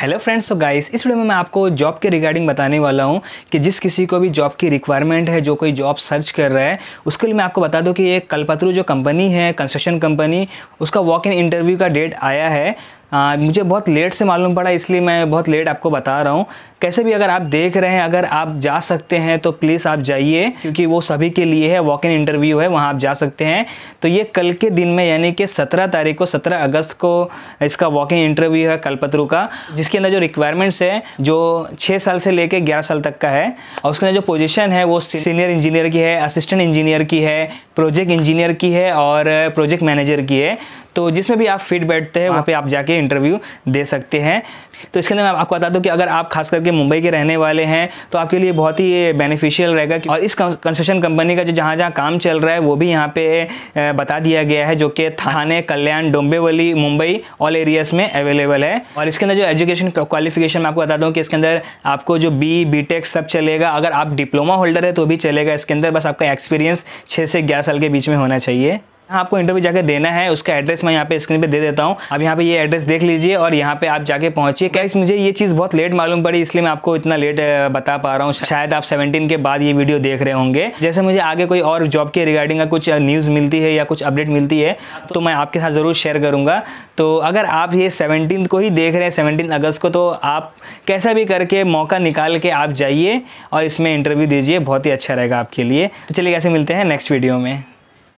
Hello friends तो guys इस video में मैं आपको जॉब के रिगार्डिंग बताने वाला हूँ कि जिस किसी को भी जॉब की रिक्वायरमेंट है जो कोई जॉब सर्च कर रहा है उसके लिए मैं आपको बता दूँ कि ये कलपत्रु जो कंपनी है कंस्ट्रक्शन कंपनी उसका वॉक इन इंटरव्यू का डेट आया है आ, हाँ, मुझे बहुत लेट से मालूम पड़ा इसलिए मैं बहुत लेट आपको बता रहा हूँ कैसे भी अगर आप देख रहे हैं अगर आप जा सकते हैं तो प्लीज़ आप जाइए क्योंकि वो सभी के लिए है वॉक इन इंटरव्यू है वहाँ आप जा सकते हैं तो ये कल के दिन में यानी कि 17 तारीख को 17 अगस्त को इसका वॉक इन इंटरव्यू है कलपत्रु का जिसके अंदर जो रिक्वायरमेंट्स है जो छः साल से लेकर ग्यारह साल तक का है और उसके अंदर जो पोजिशन है वो सीनियर इंजीनियर की है असिस्टेंट इंजीनियर की है प्रोजेक्ट इंजीनियर की है और प्रोजेक्ट मैनेजर की है तो जिसमें भी आप फिट बैठते हैं हाँ। वहाँ पर आप जाके इंटरव्यू दे सकते हैं तो इसके अंदर मैं आपको बता दूँ कि अगर आप खास करके मुंबई के रहने वाले हैं तो आपके लिए बहुत ही बेनिफिशियल रहेगा और इस कंस्ट्रक्शन कंपनी का जो जहाँ जहाँ काम चल रहा है वो भी यहाँ पे बता दिया गया है जो कि थाने कल्याण डोंबेवली मुंबई ऑल एरियाज में अवेलेबल है और इसके अंदर जो एजुकेशन क्वालिफिकेशन मैं आपको बता दूँ कि इसके अंदर आपको जो बी बी सब चलेगा अगर आप डिप्लोमा होल्डर है तो भी चलेगा इसके अंदर बस आपका एक्सपीरियंस छः से ग्यारह साल के बीच में होना चाहिए आपको इंटरव्यू जाकर देना है उसका एड्रेस मैं यहाँ पे स्क्रीन पे दे देता हूँ अब यहाँ पे ये एड्रेस देख लीजिए और यहाँ पे आप जाके पहुंचिए कैसे मुझे ये चीज़ बहुत लेट मालूम पड़ी इसलिए मैं आपको इतना लेट बता पा रहा हूँ शायद आप 17 के बाद ये वीडियो देख रहे होंगे जैसे मुझे आगे कोई और जॉब के रिगार्डिंग कुछ न्यूज़ मिलती है या कुछ अपडेट मिलती है तो मैं आपके साथ ज़रूर शेयर करूँगा तो अगर आप ये सेवनटीन को ही देख रहे हैं सेवनटीन अगस्त को तो आप कैसा भी करके मौका निकाल के आप जाइए और इसमें इंटरव्यू दीजिए बहुत ही अच्छा रहेगा आपके लिए तो चलिए कैसे मिलते हैं नेक्स्ट वीडियो में